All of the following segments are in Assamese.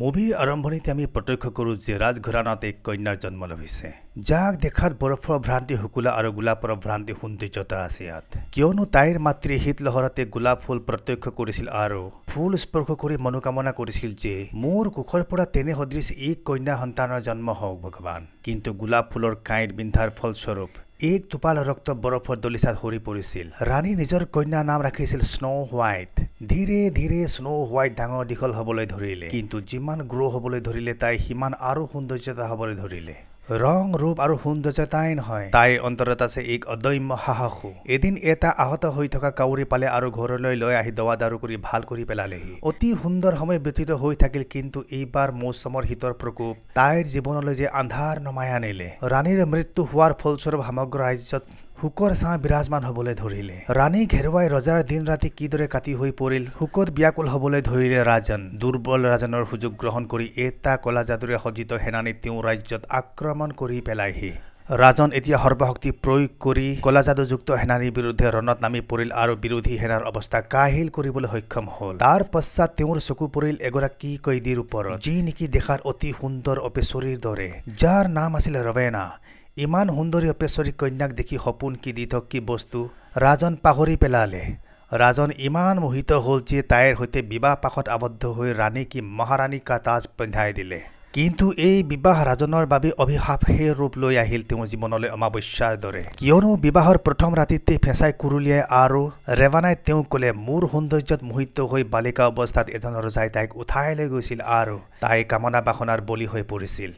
মুভিৰ আৰম্ভণিতে আমি প্ৰত্যক্ষ কৰোঁ যে ৰাজঘৰাণত এক কন্যাৰ জন্ম লভিছে যাক দেখাত বৰফৰ ভ্ৰান্তি শুকুলা আৰু গোলাপৰ ভ্ৰান্তি সৌন্দৰ্যতা আছে ইয়াত কিয়নো তাইৰ মাতৃ শীত শীতলহৰতে গোলাপ ফুল প্ৰত্যক্ষ কৰিছিল আৰু ফুল স্পৰ্শ কৰি মনোকামনা কৰিছিল যে মোৰ কোষৰ পৰা তেনে সদৃশ এই কন্যা সন্তানৰ জন্ম হওক ভগৱান কিন্তু গোলাপ ফুলৰ কাঁইট বিন্ধাৰ ফলস্বৰূপ এক টোপাল ৰক্ত বৰফৰ দলিচাত সৰি পৰিছিল ৰাণী নিজৰ কন্যাৰ নাম ৰাখিছিল স্ন' হোৱাইট ধীৰে ধীৰে স্ন' হোৱাইট ডাঙৰ দীঘল হ'বলৈ ধৰিলে কিন্তু যিমান গ্ৰ' হ'বলৈ ধৰিলে তাই সিমান আৰু সৌন্দৰ্যতা হ'বলৈ ধৰিলে ৰং ৰূপ আৰু সৌন্দৰ্যতাই নহয় তাই অন্তৰত আছে এক অদম্য সাহসো এদিন এটা আহত হৈ থকা কাউৰী পালে আৰু ঘৰলৈ লৈ আহি দৱা দাৰু কৰি ভাল কৰি পেলালেহি অতি সুন্দৰ সময় ব্যতীত হৈ থাকিল কিন্তু এইবাৰ মৌচুমৰ শীতৰ প্ৰকোপ তাইৰ জীৱনলৈ যে আন্ধাৰ নমাই আনিলে ৰাণীৰ মৃত্যু হোৱাৰ ফলস্বৰূপ সমগ্ৰ ৰাজ্যত শুকৰ ছাঁ বিৰাজমান হ'বলৈ ধৰিলে ৰাণী ঘেৰুৱাই ৰজাৰ দিন ৰাতি কিদৰে কাটি হৈ পৰিল শুকত ব্যাকুল হ'বলৈ ধৰিলে ৰাজন দুৰ্বল ৰাজনৰ সুযোগ গ্ৰহণ কৰি এটা কলা যাদুৰে সজ্জিত সেনানী তেওঁ ৰাজ্যত আক্ৰমণ কৰি পেলাইহি ৰাজন এতিয়া সৰ্বশক্তি প্ৰয়োগ কৰি কলা যাদুযুক্ত সেনানীৰ বিৰুদ্ধে ৰণত নামি পৰিল আৰু বিৰোধী সেনাৰ অৱস্থা কাহিল কৰিবলৈ সক্ষম হ'ল তাৰ পশ্চাত তেওঁৰ চকু পৰিল এগৰাকী কৈদীৰ ওপৰত যি নেকি দেখাৰ অতি সুন্দৰ অপেচৰীৰ দৰে যাৰ নাম আছিল ৰবেনা ইমান সুন্দৰী অপেশ্বৰী কন্যাক দেখি সপোন কি দি থক কি বস্তু ৰাজন পাহৰি পেলালে ৰাজন ইমান মোহিত হ'ল যে তাইৰ সৈতে বিবাহ পাশত আবদ্ধ হৈ ৰাণী কি মহাৰাণী কা তাজ পিন্ধাই দিলে কিন্তু এই বিবাহ ৰাজনৰ বাবে অভিশাপ সেই ৰূপ লৈ আহিল তেওঁ জীৱনলৈ অমাৱস্যাৰ দৰে কিয়নো বিবাহৰ প্ৰথম ৰাতিতে ফেঁচাই কুৰুলিয়াই আৰু ৰেৱানাই তেওঁ ক'লে মোৰ সৌন্দৰ্যত মোহিত হৈ বালিকা অৱস্থাত এজন ৰজাই তাইক উঠাই লৈ গৈছিল আৰু তাই কামনা বাসনাৰ বলি হৈ পৰিছিল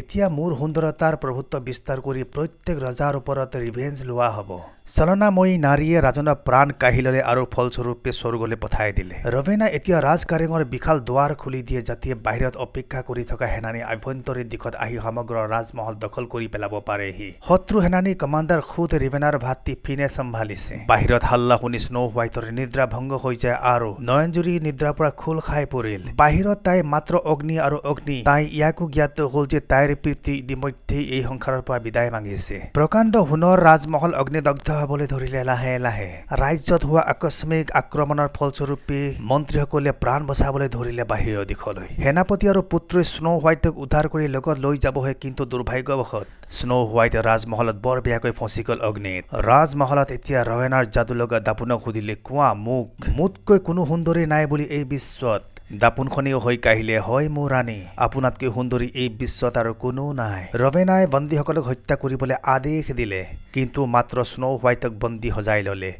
এতিয়া মোৰ সুন্দৰতাৰ প্ৰভুত্ব বিস্তাৰ কৰি প্ৰত্যেক ৰজাৰ ওপৰত ৰিভেঞ্জ লোৱা হ'ব চালনাময়ী নাৰীয়ে ৰাজনক প্ৰাণ কাঢ়ি ললে আৰু ফলস্বৰূপে স্বৰ্গলৈ পঠাই দিলে ৰবেনা এতিয়া ৰাজকাৰেঙৰ বিশাল দুৱাৰ খুলি দিয়ে যাতে বাহিৰত অপেক্ষা কৰি থকা সেনানী আভ্যন্তৰীণ দিশত আহি সমগ্ৰ ৰাজমহল দখল কৰি পেলাব পাৰেহি শত্ৰু সেনানী কমাণ্ডাৰ খুদ ৰিবেনাৰ ভাতৃ ফিনে চম্ভালিছে বাহিৰত হাল্লা শুনি স্ন' হোৱাইটৰ নিদ্ৰা ভংগ হৈ যায় আৰু নয়নজুৰী নিদ্ৰাৰ পৰা খোল খাই পৰিল বাহিৰত তাই মাত্ৰ অগ্নি আৰু অগ্নি তাই ইয়াকো জ্ঞাত হ'ল যে তাইৰ প্ৰীতি ইতিমধ্যেই এই সংসাৰৰ পৰা বিদায় মাগিছে প্ৰকাণ্ড সোণৰ ৰাজমহল অগ্নিদগ্ধ হবলৈ ধৰিলে লাহে লাহে ৰাজ্যত হোৱা আকস্মিক আক্ৰমণৰ ফলস্বৰূপে মন্ত্ৰীসকলে প্ৰাণ বচাবলৈ ধৰিলে বাহিৰৰ দিশলৈ সেনাপতি আৰু পুত্ৰই স্ন' হোৱাইটক উদ্ধাৰ কৰি লগত লৈ যাবহে কিন্তু দুৰ্ভাগ্যবশত স্ন' হোৱাইট ৰাজমহলত বৰ বেয়াকৈ ফচি গ'ল অগ্নিত ৰাজমহলত এতিয়া ৰয়নাৰ যাদু লগা দাপোনক সুধিলে কোৱা মোক মোতকৈ কোনো সুন্দৰী নাই বুলি এই বিশ্বত দাপোনখনেও হৈ কাহিলে হয় মোৰ ৰাণী আপোনাতকৈ সুন্দৰী এই বিশ্বত আৰু কোনো নাই ৰবেনাই বন্দীসকলক হত্যা কৰিবলৈ আদেশ দিলে কিন্তু মাত্ৰ স্ন' হোৱাইটক বন্দী সজাই ল'লে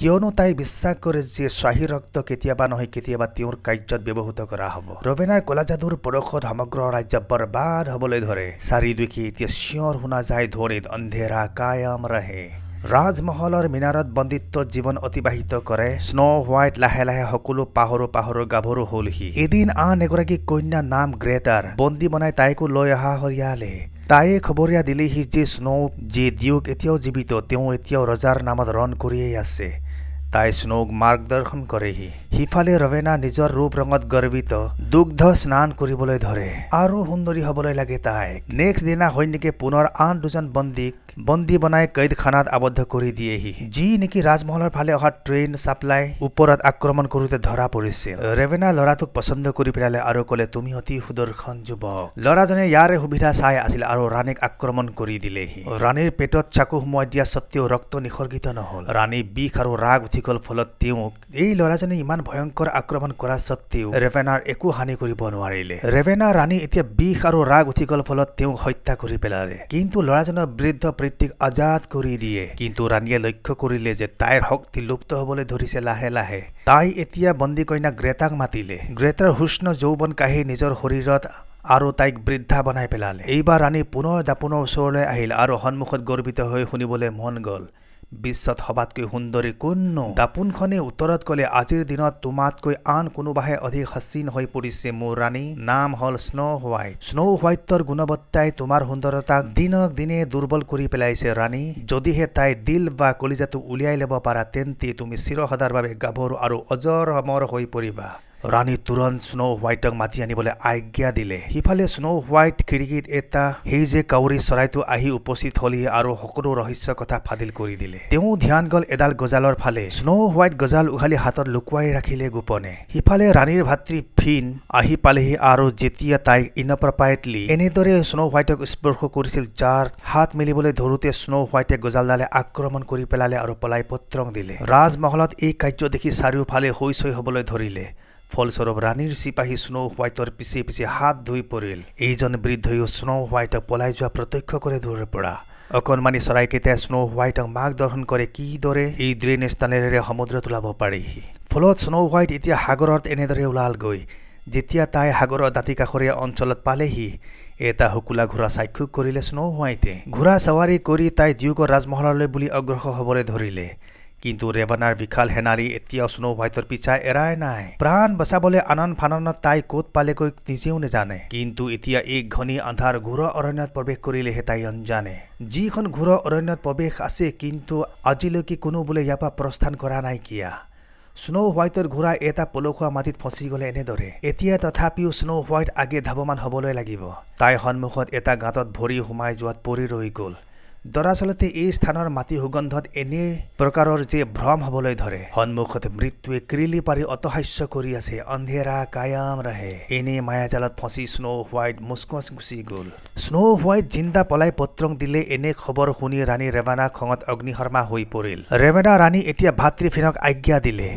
কিয়নো তাই বিশ্বাস কৰে যে শ্বাহী ৰক্ত কেতিয়াবা নহয় কেতিয়াবা তেওঁৰ কাৰ্যত ব্যৱহৃত কৰা হ'ব ৰবেনাই কলা যাদুৰ পৰশত সমগ্ৰ ৰাজ্য বৰবাদ হ'বলৈ ধৰে চাৰি দুখী এতিয়া চিঞৰ শুনা যায় ধ্বনিত অন্ধেৰা কায়াম ৰাহে ৰাজমহলৰ মিনাৰত বন্দীত্ব জীৱন অতিবাহিত কৰে স্ন হোৱাইট লাহে লাহে সকলো পাহৰো পাহৰো গাভৰু হলহি এদিন আন এগৰাকী কন্যা নাম গ্ৰেটাৰ বন্দী বনাই তাইকো লৈ অহা হল ইয়ালে তাইয়ে খবৰীয়া দিলেহি যে স্ন যি দিয়ক এতিয়াও জীৱিত তেওঁ এতিয়াও ৰজাৰ নামত ৰণ কৰিয়েই আছে তাই স্নোগ মাৰ্গদৰ্শন কৰেহি সিফালে ৰবেনা নিজৰ ৰূপ ৰঙত গৰ্বিত দুগ্ধ স্নান কৰিবলৈ ধৰে আৰু সুন্দৰী হবলৈ লাগে তাইক নেক্সট দিনা সৈনিকে পুনৰ আন দুজন বন্দীক বন্দী বনাই কৈদখানাত আবদ্ধ কৰি দিয়েহি যি নেকি ৰাজমহলৰ ফালে অহা ট্ৰেইন চাপ্লাই ওপৰত আক্ৰমণ কৰোতে ধৰা পৰিছে ৰেবেনা ল'ৰাটোক পচন্দ কৰি পেলালে আৰু ক'লে তুমি অতি সুদৰ্শন যুৱক ল'ৰাজনে ইয়াৰে সুবিধা চাই আছিল আৰু ৰাণীক আক্ৰমণ কৰি দিলেহি ৰাণীৰ পেটত চাকু সোমোৱাই দিয়া স্বত্তেও ৰক্ত নিসৰ্গিত নহ'ল ৰাণী বিষ আৰু ৰাগ উঠি গল ফলত তেওঁক এই ল'ৰাজনে ইমান ভয়ংকৰ আক্ৰমণ কৰা স্বত্বেও ৰেভেনাৰ একো হানি কৰিব নোৱাৰিলে ৰেভেনা ৰাণী এতিয়া বিষ আৰু ৰাগ উঠি গল ফলত তেওঁক হত্যা কৰি পেলালে কিন্তু ল'ৰাজনৰ বৃদ্ধ পৃত্বিক আজাদ কৰি দিয়ে কিন্তু ৰাণীয়ে লক্ষ্য কৰিলে যে তাইৰ শক্তি লুপ্ত হবলৈ ধৰিছে লাহে লাহে তাই এতিয়া বন্দী কইনা গ্ৰেতাক মাতিলে গ্ৰেতাৰ হুষ্ণ যৌৱন কাঢ়ি নিজৰ শৰীৰত আৰু তাইক বৃদ্ধা বনাই পেলালে এইবাৰ ৰাণী পুনৰ দাপোনৰ ওচৰলৈ আহিল আৰু সন্মুখত গৰ্বিত হৈ শুনিবলৈ মন গ'ল বিশ্বত সবাতকৈ সুন্দৰী কোনো দাপোনখনে উত্তৰত ক'লে আজিৰ দিনত তোমাতকৈ আন কোনোবাহে অধিক সচিন হৈ পৰিছে মোৰ ৰাণী নাম হ'ল স্ন' হোৱাইট স্ন' হোৱাইটৰ গুণবত্তাই তোমাৰ সুন্দৰতাক দিনক দিনে দুৰ্বল কৰি পেলাইছে ৰাণী যদিহে তাই দিল বা কলিজাটো উলিয়াই ল'ব পাৰা তেন্তে তুমি চিৰসদাৰ বাবে গাভৰু আৰু অজৰ সমৰ হৈ পৰিবা ৰাণী তুৰন্ত স্ন' হোৱাইটক মাতি আনিবলৈ আজ্ঞা দিলে সিফালে স্ন' হোৱাইট খিৰিকীত এটা সেই যে কাউৰী চৰাইটো আহি উপস্থিত হলি আৰু সকলো ৰহস্য কথা ফাদিল কৰি দিলে তেওঁ ধ্যান গল এডাল গজালৰ ফালে স্ন' হোৱাইট গজাল উঘালি হাতত লুকুৱাই ৰাখিলে গোপনে সিফালে ৰাণীৰ ভাতৃ ফিন আহি পালেহি আৰু যেতিয়া তাইক ইনপ্ৰপাইটলি এনেদৰে স্ন' হোৱাইটক স্পৰ্শ কৰিছিল যাৰ হাত মেলিবলৈ ধৰোতে স্ন' হোৱাইটে গজালডালে আক্ৰমণ কৰি পেলালে আৰু পলাই পত্ৰং দিলে ৰাজমহলত এই কাৰ্য দেখি চাৰিওফালে হৈ চৈ হবলৈ ধৰিলে ফলস্বৰূপ ৰাণীৰ চিপাহী স্ন' হোৱাইটৰ পিছে পিছে হাত ধুই পৰিল এইজন বৃদ্ধই স্ন' হোৱাইটক পলাই যোৱা প্ৰত্যক্ষ কৰে দূৰৰ পৰা অকণমানি চৰাইকেইটাই স্ন' হোৱাইটক মাক দৰ্শন কৰে কিদৰে এই ড্ৰেইন স্থানেৰে সমুদ্ৰত ওলাব পাৰি ফলত স্ন' হোৱাইট এতিয়া সাগৰত এনেদৰে ওলালগৈ যেতিয়া তাই সাগৰৰ দাঁতি কাষৰীয়া অঞ্চলত পালেহি এটা শুকুলা ঘোঁৰা চাক্ষুষ কৰিলে স্ন' হোৱাইটে ঘোঁৰা চাৱাৰী কৰি তাই দুয়োক ৰাজমহললৈ বুলি অগ্ৰসৰ হ'বলৈ ধৰিলে কিন্তু ৰেৱনাৰ বিশাল সেনাৰী এতিয়াও স্ন' হোৱাইটৰ পিছা এৰাই নাই প্ৰাণ বচাবলৈ আনন ফাননত তাই কত পালেগৈ নিজেও নেজানে কিন্তু এতিয়া এই ঘনী আন্ধাৰ ঘূৰ অৰণ্যত প্ৰৱেশ কৰিলেহে তাই অঞ্জানে যিখন ঘূৰ অৰণ্যত প্ৰৱেশ আছে কিন্তু আজিলৈকে কোনো বোলে ইয়াৰ পৰা প্ৰস্থান কৰা নাইকিয়া স্ন' হোৱাইটৰ ঘূৰা এটা পলসুৱা মাটিত ফচি গ'লে এনেদৰে এতিয়া তথাপিও স্নৌ হোৱাইট আগে ধাৱমান হ'বলৈ লাগিব তাইৰ সন্মুখত এটা গাঁতত ভৰি সোমাই যোৱাত পৰি ৰৈ গ'ল দৰাচলতে এই স্থানৰ মাটি সুগন্ধত এনে প্ৰকাৰৰ যে ভ্ৰম হ'বলৈ ধৰে সন্মুখত মৃত্যুৱে ক্ৰিলি পাৰি অতহাস্য কৰি আছে অন্ধেৰা কায়াম ৰাহে এনে মায়াজালত ফচি স্ন' হোৱাইট মুস্কুৱাচ গুচি গ'ল স্ন' হোৱাইট জিন্দা পলাই পত্ৰং দিলে এনে খবৰ শুনি ৰাণী ৰেমানা খঙত অগ্নিশৰ্মা হৈ পৰিল ৰেমানা ৰাণী এতিয়া ভাতৃফিনক আজ্ঞা দিলে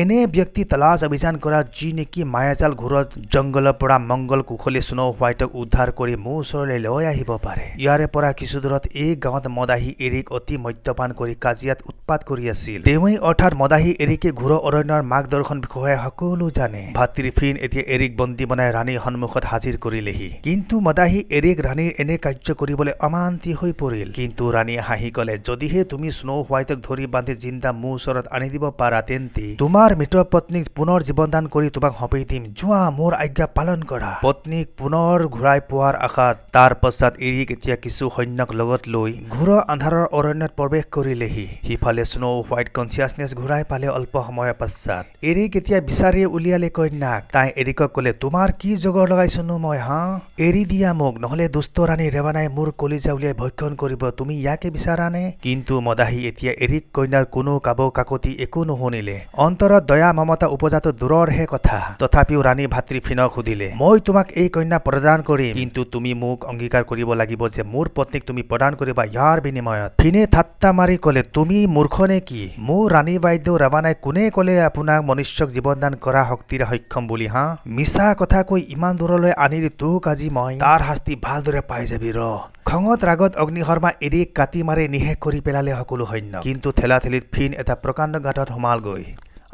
এনে ব্যক্তি তালাশ অভিযান কৰা যি নেকি মায়াজাল ঘূৰত জংগলৰ পৰা মংগল কুশলী স্ন' হোৱাইটক উদ্ধাৰ কৰি মোৰ ওচৰলৈ লৈ আহিব পাৰে ইয়াৰে পৰা কিছু দূৰত এই গাঁৱত মদাহী এৰিক অতি মদ্যপান কৰি কাজিয়াত উৎপাত কৰি আছিল তেওঁই অৰ্থাৎ মদাহী এৰিকে ঘূৰ অৰণ্যৰ মাক দৰ্শন বিষয়ে সকলো জানে ভাতৃ ফিন এতিয়া এৰিক বন্দী বনাই ৰাণীৰ সন্মুখত হাজিৰ কৰিলেহি কিন্তু মদাহী এৰিক ৰাণীৰ এনে কাৰ্য কৰিবলৈ অমান্তি হৈ পৰিল কিন্তু ৰাণীয়ে হাঁহি কলে যদিহে তুমি স্ন' হোৱাইটক ধৰি বান্ধি জিন্দা মোৰ ওচৰত আনি দিব পাৰা তেন্তে তোমাৰ তোমাৰ মৃত পত্নীক পুনৰ জীৱন দান কৰি তোমাক সপি দিম যোৱা মোৰ আজ্ঞা পালন কৰা পত্নীক পুনৰ ঘূৰাই পোৱাৰ আশাত তাৰ পাছত এৰিক এতিয়া কিছু সৈন্যক লগত লৈ ঘোঁৰৰ আন্ধাৰৰ অৰণ্যত প্ৰৱেশ কৰিলেহি সিফালে স্ন' হোৱাইট কনচিয়াছনেছ ঘূৰাই পালে অল্প সময়ৰ পাছত এৰিক এতিয়া বিচাৰি উলিয়ালে কন্যাক তাই এৰিকক ক'লে তোমাৰ কি জগৰ যোগৰ নো মই হা এৰি দিয়া মোক নহলে দুষ্ট ৰাণী ৰেৱানাই মোৰ কলিজা উলিয়াই ভক্ষণ কৰিব তুমি ইয়াকে বিচাৰানে কিন্তু মদাহী এতিয়া এৰিক কন্যাৰ কোনো কাব কাকতি একো নুশুনিলে অন্ত মোৰ দয়া মমতা উপজাত দূৰৰহে কথা তথাপিও ৰাণী ভাতৃ ফিনক সুধিলে মই তোমাক এই কন্যা প্ৰদান কৰিম কিন্তু তুমি মোক অংগীকাৰ কৰিব লাগিব যে মোৰ পত্নীক তুমি প্ৰদান কৰিবা ইয়াৰ বিনিময়ত ফিনে ঠাট্টা মাৰি কলে তুমি মূৰ্খ নে কি মোৰ ৰাণী বাইদেউ ৰাভানাই কোনে কলে আপোনাক মনুষ্যক জীৱনদান কৰা শক্তিৰে সক্ষম বুলি হা মিছা কথা কৈ ইমান দূৰলৈ আনিলি তোক আজি মই তাৰ শাস্তি ভালদৰে পাই যাবি ৰ খঙত ৰাগত অগ্নি শৰ্মা এৰি কাটি মাৰি নিশেষ কৰি পেলালে সকলো সৈন্য কিন্তু ঠেলা ফিন এটা প্ৰকাণ্ড ঘাটত সোমালগৈ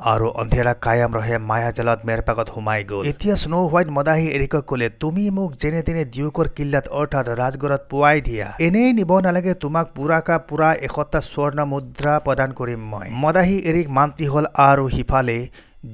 আৰু অন্ধেৰা কায়াম ৰহে মায়া জালত মেৰ পাগত সোমাই গ'ল এতিয়া স্ন' হোৱাইট মদাহী এৰিকক ক'লে তুমি মোক যেনে তেনে দিয়কৰ কিল্লাত অৰ্থাৎ ৰাজগড়ত পুৱাই দিয়া এনেই নিব নালাগে তোমাক পুৰাকা পুৰা এসপ্তাহ স্বৰ্ণ মুদ্ৰা প্ৰদান কৰিম মই মদাহী এৰিক মান্তি হ'ল আৰু সিফালে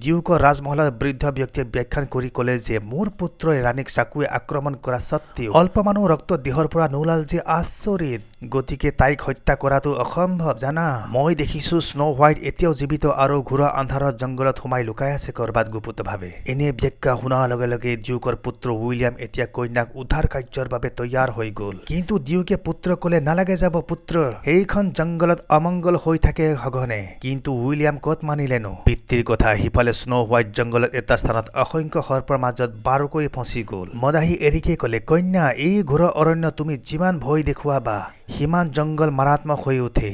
ডিউক ৰাজমহল বৃদ্ধ ব্যক্তিয়ে ব্যাখ্যান কৰি কলে যে মোৰ পুত্ৰই ৰাণীক চাকুৱে আক্ৰমণ কৰা স্বত্বেও অল্প মানুহ ৰক্ত দেহৰ পৰা নোলাল যে আচৰিত গতিকে তাইক হত্যা কৰাটো অসম্ভৱ জানা মই দেখিছো স্ন' হোৱাইট এতিয়াও জীৱিত আৰু ঘূৰা আন্ধাৰত জংঘলত সোমাই লুকাই আছে কৰবাত গুপুতভাৱে এনে ব্যাখ্যা শুনাৰ লগে লগে ডিউকৰ পুত্ৰ উইলিয়াম এতিয়া কন্যাক উদ্ধাৰ কাৰ্যৰ বাবে তৈয়াৰ হৈ গল কিন্তু ডিউকে পুত্ৰ কলে নালাগে যাব পুত্ৰ সেইখন জংঘলত অমংগল হৈ থাকে সঘনে কিন্তু উইলিয়াম কত মানিলেনো পিতৃৰ কথা আহি ইফালে স্ন' হোৱাইট জংগলত এটা স্থানত অসংখ্য সৰ্পৰ মাজত বাৰুকৈ ফচি গ'ল মদাহী এৰিকে ক'লে কন্যা এই ঘোঁৰ অৰণ্য তুমি যিমান ভয় দেখুৱাবা সিমান জংগল মাৰাত্মক হৈ উঠে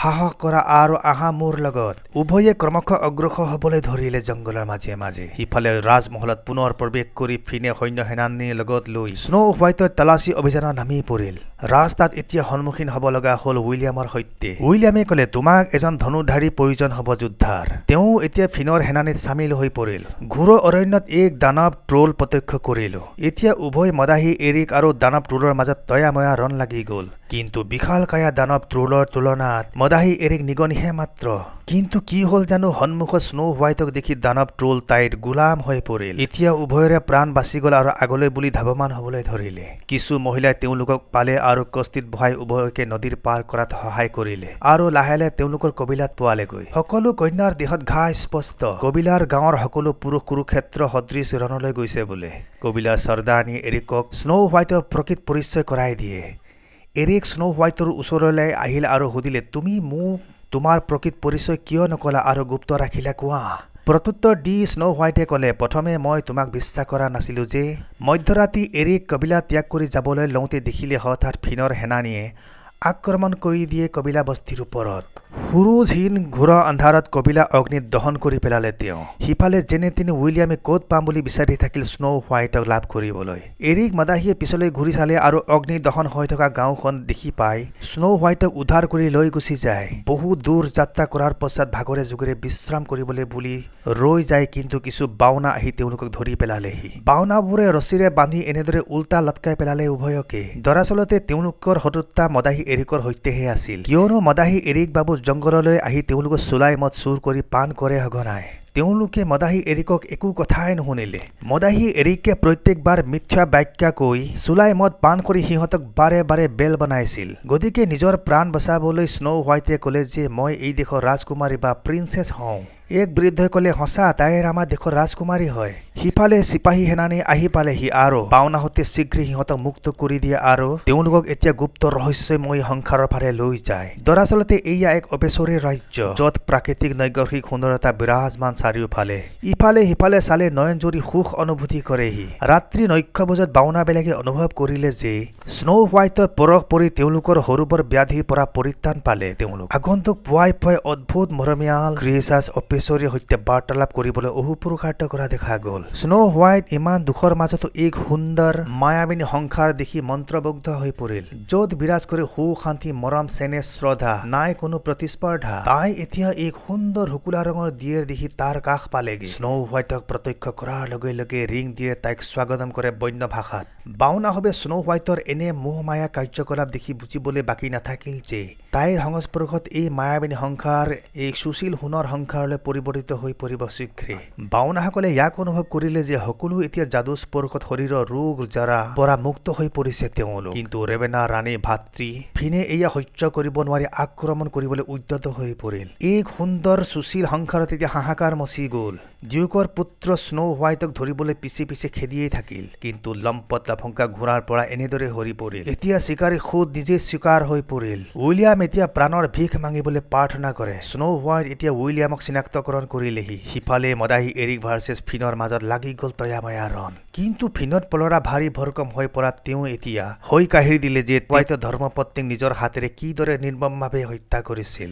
সাহস কৰা আৰু আহা মোৰ লগত উভয়ে ক্ৰমশ অগ্ৰস হ'বলৈ ধৰিলে জংঘলৰ মাজে মাজে সিফালে ৰাজমহলত পুনৰ প্ৰৱেশ কৰি ফিনে সৈন্য সেনানীৰ লগত লৈ স্ন' হোৱাইটৰ তালাচী অভিযানত নামি পৰিল ৰাস্তাত এতিয়া সন্মুখীন হ'ব লগা হ'ল উইলিয়ামৰ সৈতে উইলিয়ামে ক'লে তোমাক এজন ধনুধাৰী প্ৰয়োজন হ'ব যোদ্ধাৰ তেওঁ এতিয়া ফিনৰ সেনানীত চামিল হৈ পৰিল ঘূৰ অৰণ্যত এক দানৱ ট্ৰোল প্ৰত্যক্ষ কৰিলো এতিয়া উভয় মদাহী এৰিক আৰু দানৱ ট্ৰোলৰ মাজত তয়া ৰণ লাগি গ'ল কিন্তু বিশাল কায়া দানৱ ত্ৰুলৰ তুলনাত মদাহী এৰিক নিগনিহে মাত্ৰ কিন্তু কি হল জানো সন্মুখ স্নো হোৱাইটক দেখি দানৱ ট্ৰোল তাইৰ গোলাম হৈ পৰিল এতিয়া উভয়ৰে প্ৰাণ বাচি গল আৰু আগলৈ বুলি ধাৱমান হবলৈ ধৰিলে কিছু মহিলাই তেওঁলোকক পালে আৰু কস্তিত বহাই উভয়কে নদীৰ পাৰ কৰাত সহায় কৰিলে আৰু লাহে লাহে তেওঁলোকৰ কবিলাত পোৱালেগৈ সকলো কন্যাৰ দেহত ঘাঁ স্পষ্ট কবিলাৰ গাঁৱৰ সকলো পুৰুষ কুৰুক্ষেত্ৰ সদৃশ ৰণলৈ গৈছে বোলে কবিলাৰ চৰ্দাৰণী এৰিকক স্নো হোৱাইটৰ প্ৰকৃত পৰিচয় কৰাই দিয়ে এৰিক স্ন' হোৱাইটৰ ওচৰলৈ আহিল আৰু সুধিলে তুমি মোক তোমাৰ প্ৰকৃত পৰিচয় কিয় নকলা আৰু গুপ্ত ৰাখিলা কোৱা প্ৰত্যুত্তৰ ডি স্ন' হোৱাইটে ক'লে প্ৰথমে মই তোমাক বিশ্বাস কৰা নাছিলোঁ যে মধ্যৰাতি এৰিক কবিলা ত্যাগ কৰি যাবলৈ লওঁতে দেখিলে হঠাৎ ফিনৰ সেনানীয়ে আক্ৰমণ কৰি দিয়ে কবিলা বস্তিৰ ওপৰত সুৰুজ হীন ঘোঁৰা আন্ধাৰত কবিলা অগ্নিত দহন কৰি পেলালে তেওঁ সিফালে যেনে তেনে উইলিয়ামে ক'ত পাম বুলি বিচাৰি থাকিল স্ন' হোৱাইটক লাভ কৰিবলৈ এৰিক মাদাহীয়ে পিছলৈ ঘূৰি চালে আৰু অগ্নি দহন হৈ থকা গাঁওখন দেখি পাই স্ন' হোৱাইটক উদ্ধাৰ কৰি লৈ গুচি যায় বহু দূৰ যাত্ৰা কৰাৰ পাছত ভাগৰে যোগেৰে বিশ্ৰাম কৰিবলৈ বুলি ৰৈ যায় কিন্তু কিছু বাওনা আহি তেওঁলোকক ধৰি পেলালেহি বাওনাবোৰে ৰছীৰে বান্ধি এনেদৰে উল্টা লটকাই পেলালে উভয়কে দৰাচলতে তেওঁলোকৰ সততা মদাহী এৰিকৰ সৈতেহে আছিল কিয়নো মদাহী এৰিক বাবু জংগললৈ আহি তেওঁলোকে চুলাই মদ চুৰ কৰি পাণ কৰে সঘনাই তেওঁলোকে মদাহী এৰিকক একো কথাই নুশুনিলে মদাহী এৰিকে প্ৰত্যেকবাৰ মিথ্যা বাক্যা কৈ চুলাই মদ পাণ কৰি সিহঁতক বাৰে বাৰে বেল বনাইছিল গতিকে নিজৰ প্ৰাণ বচাবলৈ স্ন' হোৱাইটে ক'লে যে মই এই দেশৰ ৰাজকুমাৰী বা প্ৰিন্সেছ হওঁ এক বৃদ্ধই কলে সঁচা তাইৰ আমাৰ দেশৰ ৰাজকুমাৰী হয় সিফালে চিপাহী সেনানি আহি পালে সি আৰু পাওনা শীঘ্ৰে সিহঁতক মুক্ত কৰি দিয়ে আৰু তেওঁলোকক এতিয়া গুপ্ত ৰহস্যময়ী সংসাৰৰ ফালে লৈ যায় দৰাচলতে এয়া এক অবেচৰী ৰাজ্য য'ত প্ৰাকৃতিক নৈগৰ্ষিক সুন্দৰতা বিৰাজমান চাৰিওফালে ইফালে সিফালে চালে নয়নজুৰি সুখ অনুভূতি কৰেহি ৰাত্ৰি বাওনা বেলেগে অনুভৱ কৰিলে যে স্ন' হোৱাইটত পৰশ পৰি তেওঁলোকৰ সৰুবৰ ব্যাধিৰ পৰা পৰিত্ৰাণ পালে তেওঁলোক আগন্তুক পুৱাই পুৱাই অদ্ভুত মৰমীয়াল ক্ৰিছাছ অফিচ ঐশ্বৰীৰ সৈতে বাৰ্তালাপ কৰিবলৈ অহুপুৰুষাৰ্থ কৰা দেখা গ'ল স্ন' হোৱাইট ইমান দুখৰ মাজতো এক সুন্দৰ মায়াবিনী সংসাৰ দেখি মন্ত্ৰবুগ্ধ হৈ পৰিল য'ত বিৰাজ কৰি সু শান্তি মৰম চেনে শ্ৰদ্ধা নাই কোনো প্ৰতিস্পৰ্ধা তাই এতিয়া এক সুন্দৰ শুকুলা ৰঙৰ দিয়েৰ দেখি তাৰ কাষ পালেগৈ স্ন' হোৱাইটক প্ৰত্যক্ষ কৰাৰ লগে লগে ৰিং দিয়ে তাইক স্বাগতম কৰে বন্য ভাষাত বাওনা হবে স্ন' হোৱাইটৰ এনে মোহ মায়া কাৰ্যকলাপ দেখি বুজিবলৈ বাকী নাথাকিল যে তাইৰ সংস্পৰ্শত এই মায়াবিনী সংসাৰ এই সুশীল সোণৰ সংসাৰলৈ পৰিৱৰ্তিত হৈ পৰিব শীঘ্ৰে বাওনাসকলে ইয়াক অনুভৱ কৰিলে যে সকলো এতিয়া যাদু স্পৰ্শত শৰীৰৰ ৰোগ জৰা পৰা মুক্ত হৈ পৰিছে তেওঁলোক কিন্তু ৰেবেনা ৰাণী ভাতৃ ফিনে এয়া সহ্য কৰিব নোৱাৰি আক্ৰমণ কৰিবলৈ উদ্যত হৈ পৰিল এই সুন্দৰ সুশীল সংসাৰত এতিয়া হাহাকাৰ মচি গ'ল ডিউকৰ পুত্ৰ স্নো হোৱাইটক ধৰিবলৈ পিছে পিছে খেদিয়েই থাকিল কিন্তু লম্পত লাফংকা ঘোঁৰাৰ পৰা এনেদৰে সৰি পৰিল এতিয়া চিকাৰী সুদ নিজে চিকাৰ হৈ পৰিল উইলিয়াম এতিয়া প্ৰাণৰ ভিষ মাঙিবলৈ প্ৰাৰ্থনা কৰে স্নো হোৱাইট এতিয়া উইলিয়ামক চিনাক্ত আত্মকৰণ কৰিলেহি সিফালে মদাহি এৰিক ভাৰ্চেছ ফিনৰ মাজত লাগি গ'ল তয়াময়া ৰণ কিন্তু ফিনত পলৰা ভাৰী ভৰকম হৈ পৰাত তেওঁ এতিয়া হৈ কাঢ়ি দিলে যে প্ৰায়িত ধৰ্মপত্নীক নিজৰ হাতেৰে কিদৰে নিৰ্মমভাৱে হত্যা কৰিছিল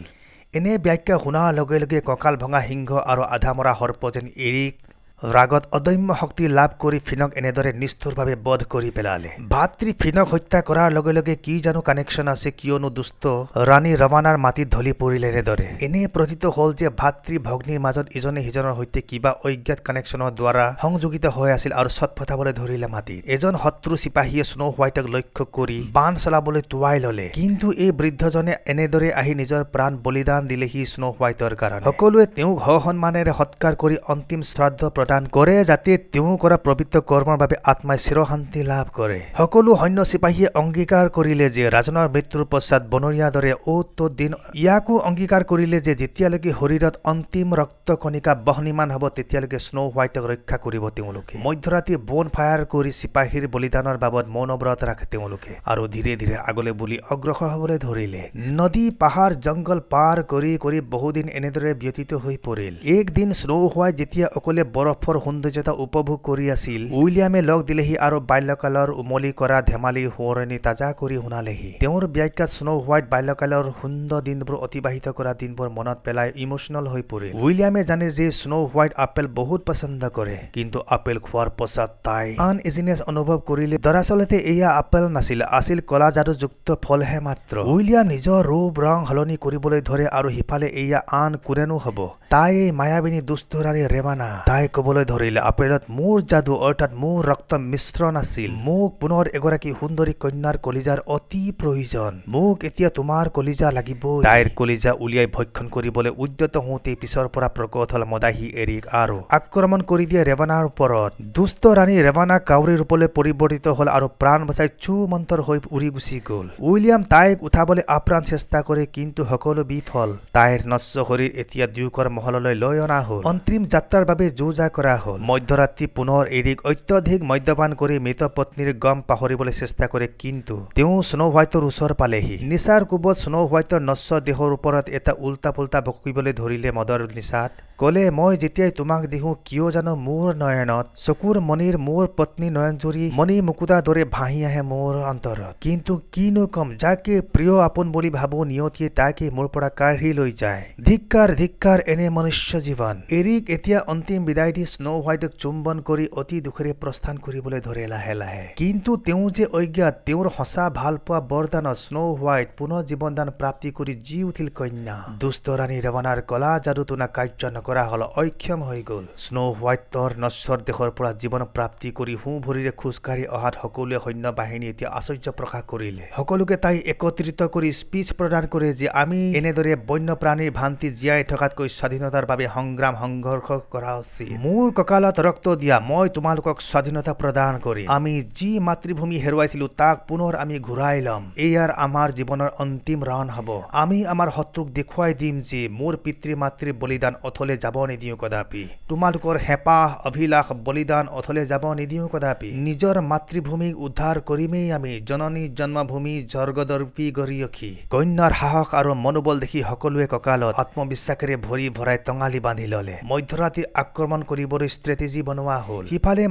এনে ব্যাখ্যা শুনাৰ লগে লগে কঁকাল ভঙা সিংহ আৰু আধামৰা সৰ্প যেন এৰিক ৰাগত অদম্য শক্তি লাভ কৰি ফিনক এনেদৰে নিষ্ঠুৰভাৱে বধ কৰি পেলালে ভাতৃ ফিনক হত্যা কৰাৰ লগে লগে কি জানো কানেকশ্যন আছে কিয়নো দুষ্ট ৰাণী ৰমানাৰ মাটিত ঢলি পৰিলে এনেদৰে এনে প্ৰথিত হ'ল যে ভাতৃ ভগ্নীৰ মাজত ইজনে সিজনৰ সৈতে কিবা অজ্ঞাত কানেকশ্যনৰ দ্বাৰা সংযোগিত হৈ আছিল আৰু চটফটাবলৈ ধৰিলে মাটি এজন শত্ৰু চিপাহীয়ে স্ন' হোৱাইটক লক্ষ্য কৰি বান চলাবলৈ টোৱাই ললে কিন্তু এই বৃদ্ধজনে এনেদৰে আহি নিজৰ প্ৰাণ বলিদান দিলে সি স্ন' হোৱাইটৰ কাৰণে সকলোৱে তেওঁক সসন্মানেৰে সৎকাৰ কৰি অন্তিম শ্ৰাদ্ধ প্ৰদান কৰে যাতে তেওঁ কৰা পবিত্ৰ কৰ্মৰ বাবে আত্মাই চিৰশান্তি লাভ কৰে সকলো সৈন্য চিপাহীয়ে অংগীকাৰ কৰিলে যে ৰাজনৰ মৃত্যুৰ পশ্চাত বনৰীয়া দৰে অত দিন ইয়াকো অংগীকাৰ কৰিলে যে যেতিয়ালৈকে শৰীৰত অন্তিম ৰক্ত কণিকা বহনিমান হ'ব তেতিয়ালৈকে স্ন' হোৱাইটক ৰক্ষা কৰিব তেওঁলোকে মধ্যৰাতি বন ফায়াৰ কৰি চিপাহীৰ বলিদানৰ বাবদ মৌনব্ৰত ৰাখে তেওঁলোকে আৰু ধীৰে ধীৰে আগলৈ বুলি অগ্ৰসৰ হ'বলৈ ধৰিলে নদী পাহাৰ জংগল পাৰ কৰি কৰি বহুদিন এনেদৰে ব্যতীত হৈ পৰিল একদিন স্ন' হোৱাই যেতিয়া অকলে বৰফ অফৰ সৌন্দৰ্যতা উপভোগ কৰি আছিল উইলিয়ামে লগ দিলেহি আৰু বাল্যকালৰ উমলি কৰা ধেমালি সোঁৱৰণি তাজা কৰি শুনালেহি তেওঁৰ ব্যাখ্যা স্ন' হোৱাইট বাল্যকালৰ সুন্দৰ দিনবোৰ অতিবাহিত কৰা দিনবোৰ মনত পেলাই ইম'চনেল হৈ পৰে উইলিয়ামে জানে যে স্ন' হোৱাইট আপেল বহুত পচন্দ কৰে কিন্তু আপেল খোৱাৰ পাছত তাই আন এজিনেছ অনুভৱ কৰিলে দৰাচলতে এয়া আপেল নাছিল আছিল কলা যাদুযুক্ত ফলহে মাত্ৰ উইলিয়াম নিজৰ ৰূপ ৰং সলনি কৰিবলৈ ধৰে আৰু সিফালে এয়া আন কোনেনো হ'ব তাই এই মায়াবিনী দুষ্টৰাৰী ৰেৱানা তাই ক'ব হবলৈ ধৰিলে আপ্ৰেলত মোৰ যাদু অৰ্থাৎ মোৰ ৰক্ত মিশ্ৰণ আছিল মোক পুনৰ এগৰাকী সুন্দৰী কন্যাৰ কলিজাৰ অতি প্ৰয়োজন মোক এতিয়া তোমাৰ কলিজা লাগিব তাইৰ কলিজা উলিয়াই ভক্ষণ কৰিবলৈ উদ্যত হওঁতে পিছৰ পৰা প্ৰকট হল মদাহী এৰিক আৰু আক্ৰমণ কৰি দিয়ে ৰেৱানাৰ ওপৰত দুষ্ট ৰাণী ৰেৱানা কাউৰীৰ ৰূপলৈ পৰিৱৰ্তিত হল আৰু প্ৰাণ বচাই চুমন্তৰ হৈ উৰি গুচি গল উইলিয়াম তাইক উঠাবলৈ আপ্ৰাণ চেষ্টা কৰে কিন্তু সকলো বিফল তাইৰ নশ্ব শৰীৰ এতিয়া দুয়োখৰ মহললৈ লৈ অনা হল অন্তিম যাত্ৰাৰ বাবে যো যা কৰা হ'ল মধ্যৰাতি পুনৰ এৰিক অত্যধিক মদ্যপান কৰি মৃত পত্নীৰ গম পাহৰিবলৈ চেষ্টা কৰে কিন্তু তেওঁ স্ন' হোৱাইটৰ ওচৰ পালেহি নিচাৰ কোবত স্ন' হোৱাইটৰ নশ্ব দেহৰ ওপৰত এটা উল্টা পোল্টা বকিবলৈ ধৰিলে মদৰ নিচাত কলে মই যেতিয়াই তোমাক দেখো কিয় জানো মোৰ নয়নত চকুৰ মণিৰ মোৰ পত্নী নয়নজুৰি মণি মুকুতা দৰে ভাহি আহে মোৰ অন্তৰত কিন্তু কিনো কম যাকে প্ৰিয় আপোন বুলি ভাবো নিয়তিয়ে তাকে মোৰ পৰা কাঢ়ি লৈ যায় ধিক্কাৰ ধিক্কাৰ এনে মনুষ্য জীৱন এৰিক এতিয়া অন্তিম বিদায় দি স্ন' হোৱাইটক চুম্বন কৰি অতি দুখেৰে প্ৰস্থান কৰিবলৈ ধৰে লাহে লাহে কিন্তু তেওঁ যে অজ্ঞাত তেওঁৰ সঁচা ভাল পোৱা বৰদানত স্ন' হোৱাইট পুনৰ জীৱন দান প্ৰাপ্তি কৰি জি উঠিল কন্যা দুষ্ট ৰাণী ৰেৱানাৰ কলা যাদু তোনা কাৰ্য নকৰে কৰা হ'ল অক্ষম হৈ গ'ল স্ন' হোৱাইটৰ নশ্বৰ দেশৰ পৰা জীৱন প্ৰাপ্তি কৰি সোঁ ভৰিৰে খোজকাঢ়ি অহাত সকলোৱে সৈন্য বাহিনী এতিয়া আশ্চৰ্য প্ৰকাশ কৰিলে সকলোকে তাই একত্ৰিত কৰি স্পীচ প্ৰদান কৰে যে আমি এনেদৰে বন্য প্ৰাণীৰ ভ্ৰান্তি জীয়াই থকাতকৈ স্বাধীনতাৰ বাবে সংগ্ৰাম সংঘৰ্ষ কৰা উচিত মোৰ ককালত ৰক্ত দিয়া মই তোমালোকক স্বাধীনতা প্ৰদান কৰিম আমি যি মাতৃভূমি হেৰুৱাইছিলো তাক পুনৰ আমি ঘূৰাই ল'ম এয়াৰ আমাৰ জীৱনৰ অন্তিম ৰাণ হ'ব আমি আমাৰ শত্ৰুক দেখুৱাই দিম যে মোৰ পিতৃ মাতৃ বলিদান অথলে যাব নিদিওঁ কদাপি তোমালোকৰ হেঁপাহ অভিলাষ বলিদান অথলে যাব নিদিওঁ কদাপি নিজৰ মাতৃভূমিক উদ্ধাৰ কৰিমেই আমি জননী জন্মভূমি জৰ্গদৰ্পী গঢ়ি ৰখি কন্যাৰ সাহস আৰু মনোবল দেখি সকলোৱে ককালত আত্মবিশ্বাসেৰে ভৰি ভৰাই টঙালী বান্ধি ললে মধ্যৰাতি আক্ৰমণ কৰিবলৈ ষ্ট্ৰেটেজি বনোৱা হল সিফালে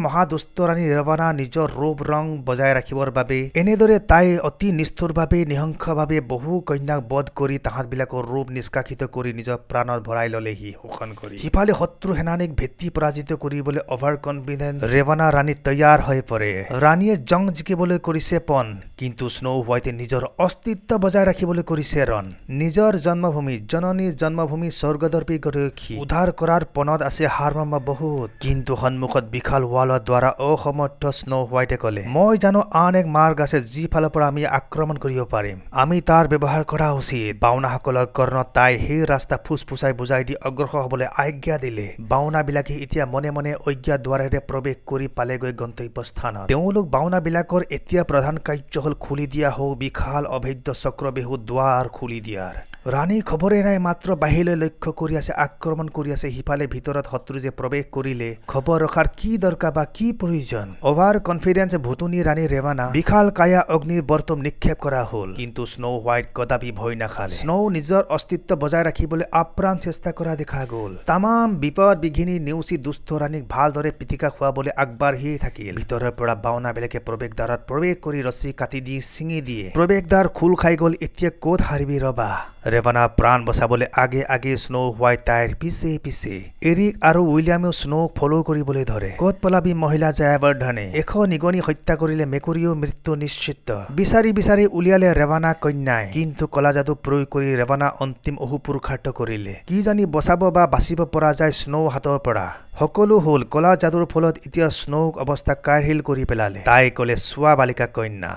ৰাণী ৰেৱানা নিজৰ ৰূপ ৰং বজাই ৰাখিবৰ বাবে এনেদৰে তাই অতি নিষ্ঠুৰভাৱে নিশংসভাৱে বহু কন্যাক বধ কৰি তাহাঁতবিলাকৰ ৰূপ নিষ্কাশিত কৰি নিজৰ প্ৰাণত ভৰাই ললেহি শোষণ প্ৰদান কৰি সিফালে শত্ৰু সেনানীক ভেটি পৰাজিত কৰিবলৈ অভাৰ কনফিডেঞ্চ ৰেৱনা ৰাণী তৈয়াৰ হৈ পৰে ৰাণীয়ে জং জিকিবলৈ কৰিছে পণ কিন্তু স্ন' হোৱাইটে নিজৰ অস্তিত্ব বজাই ৰাখিবলৈ কৰিছে ৰণ নিজৰ জন্মভূমি জননীৰ জন্মভূমি স্বৰ্গদৰ্পী গৰাকী উদ্ধাৰ কৰাৰ পণত আছে হাৰমৰ্ম বহুত কিন্তু সন্মুখত বিশাল ৱালৰ দ্বাৰা অসমৰ্থ স্নো হোৱাইটে ক'লে মই জানো আন এক মাৰ্গ আছে যিফালৰ পৰা আমি আক্ৰমণ কৰিব পাৰিম আমি তাৰ ব্যৱহাৰ কৰা উচিত বাওনাসকলৰ কৰ্ণত তাই সেই ৰাস্তা ফুচফুচাই বুজাই দি অগ্ৰসৰ হব যাবলৈ আজ্ঞা দিলে বাওনাবিলাকে এতিয়া মনে মনে অজ্ঞা দুৱাৰেৰে প্ৰৱেশ কৰি পালেগৈ গন্তব্য স্থানত তেওঁলোক বাওনা বিলাকৰ এতিয়া প্ৰধান কাৰ্য হ'ল খুলি দিয়া হওক বিশাল অভেদ্য চক্ৰবিহু দুৱাৰ খুলি দিয়াৰ ৰাণী খবৰে নাই মাত্ৰ বাহিৰলৈ লক্ষ্য কৰি আছে আক্ৰমণ কৰি আছে সিফালে ভিতৰত শত্ৰুজে প্ৰৱেশ কৰিলে খবৰ ৰখাৰ কি দৰকাৰ বা কি প্ৰয়োজন অভাৰ কনফিডেঞ্চ ভুতুনী ৰাণী ৰেৱানা বিশাল কায়া অগ্নিৰ বৰ্তম নিক্ষেপ কৰা হ'ল কিন্তু স্ন' হোৱাইট কদাপি ভয় নাখালে স্ন' নিজৰ অস্তিত্ব বজাই ৰাখিবলৈ আপ্ৰাণ চেষ্টা কৰা দেখা গ'ল হ'ল তামাম বিপদ বিঘিনি নেওচি দুষ্ট ৰাণীক ভালদৰে পিটিকা খুৱাবলৈ আগবাঢ়িয়েই থাকিল ভিতৰৰ পৰা বাওনাবিলাকে প্ৰৱেশদ্বাৰত প্ৰৱেশ কৰি ৰছী কাটি দি ছিঙি দিয়ে প্ৰৱেশ দ্বাৰ খোল খাই গ'ল এতিয়া ক'ত হাৰিবি ৰবা ৰেৱানা প্ৰাণ বচাবলৈ আগে আগে স্ন' হোৱাইট টাইৰ পিছে পিছে এৰিক আৰু উইলিয়ামেও স্ন'ক ফ'ল' কৰিবলৈ ধৰে ক'ত পলাবি মহিলা জয়াবৰ্ধনে এশ নিগনি হত্যা কৰিলে মেকুৰীও মৃত্যু নিশ্চিত বিচাৰি বিচাৰি উলিয়ালে ৰেৱানা কন্যাই কিন্তু কলা যাদু প্ৰয়োগ কৰি ৰেৱানা অন্তিম অহু পুৰুষাৰ্থ কৰিলে কি জানি বচাব বা বাচিব পৰা যায় স্নৌ হাতৰ পৰা সকলো হ'ল ক'লা যাদুৰ ফলত এতিয়া স্নৌক অৱস্থা কাঢ়িল কৰি পেলালে তাই ক'লে চোৱা বালিকা কন্যা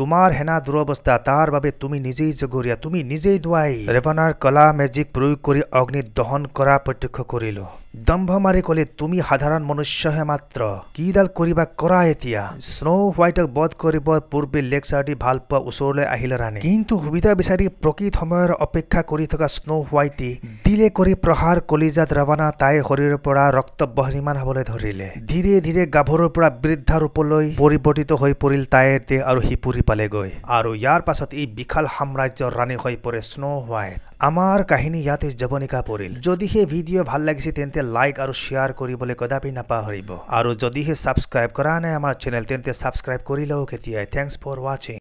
তোমাৰ সেনা দুৰৱস্থা তাৰ বাবে তুমি নিজেই জগৰীয়া তুমি নিজেই দুৱাই ৰেভানাৰ কলা মেজিক প্ৰয়োগ কৰি অগ্নিত দহন কৰা প্ৰত্যক্ষ কৰিলো দম্ভ মাৰি কলে তুমি সাধাৰণ মনুষ্যহে মাত্ৰ কিডাল কৰিবা কৰা এতিয়া স্ন' হোৱাইটক বধ কৰিব পূৰ্বে লেকচাৰটি ভাল পোৱা ওচৰলৈ আহিল ৰাণী কিন্তু সুবিধা বিচাৰি প্ৰকৃত সময়ৰ অপেক্ষা কৰি থকা স্ন' হোৱাইটি দিলে কৰি প্ৰহাৰ কলিজাত ৰাৱানা তাইৰ শৰীৰৰ পৰা ৰক্ত বহিমান হ'বলৈ ধৰিলে ধীৰে ধীৰে গাভৰুৰ পৰা বৃদ্ধা ৰূপলৈ পৰিৱৰ্তিত হৈ পৰিল তাইৰ দেহ আৰু সি পুৰি পালেগৈ আৰু ইয়াৰ পাছত এই বিশাল সাম্ৰাজ্যৰ ৰাণী হৈ পৰে স্ন' হোৱাইট আমাৰ কাহিনী ইয়াতে জৱনিকা পৰিল যদিহে ভিডিঅ' ভাল লাগিছে তেন্তে লাইক আৰু শ্বেয়াৰ কৰিবলৈ কদাপি নাপাহৰিব আৰু যদিহে ছাবস্ক্ৰাইব কৰা নাই আমাৰ চেনেল তেন্তে ছাবস্ক্ৰাইব কৰি লওক কেতিয়াই থেংকছ ফৰ ৱাচিং